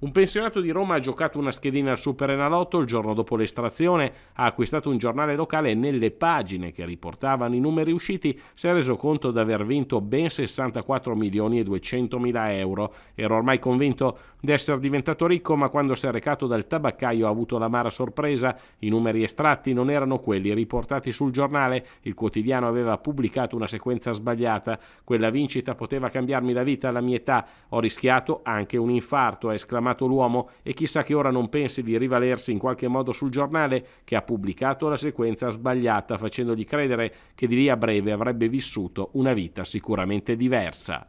Un pensionato di Roma ha giocato una schedina al Super Enalotto, il giorno dopo l'estrazione, ha acquistato un giornale locale e nelle pagine che riportavano i numeri usciti si è reso conto di aver vinto ben 64 milioni e 200 mila euro. Era ormai convinto di essere diventato ricco, ma quando si è recato dal tabaccaio ha avuto l'amara sorpresa. I numeri estratti non erano quelli riportati sul giornale, il quotidiano aveva pubblicato una sequenza sbagliata. Quella vincita poteva cambiarmi la vita alla mia età, ho rischiato anche un infarto, ha esclamato chiamato l'uomo e chissà che ora non pensi di rivalersi in qualche modo sul giornale che ha pubblicato la sequenza sbagliata facendogli credere che di lì a breve avrebbe vissuto una vita sicuramente diversa.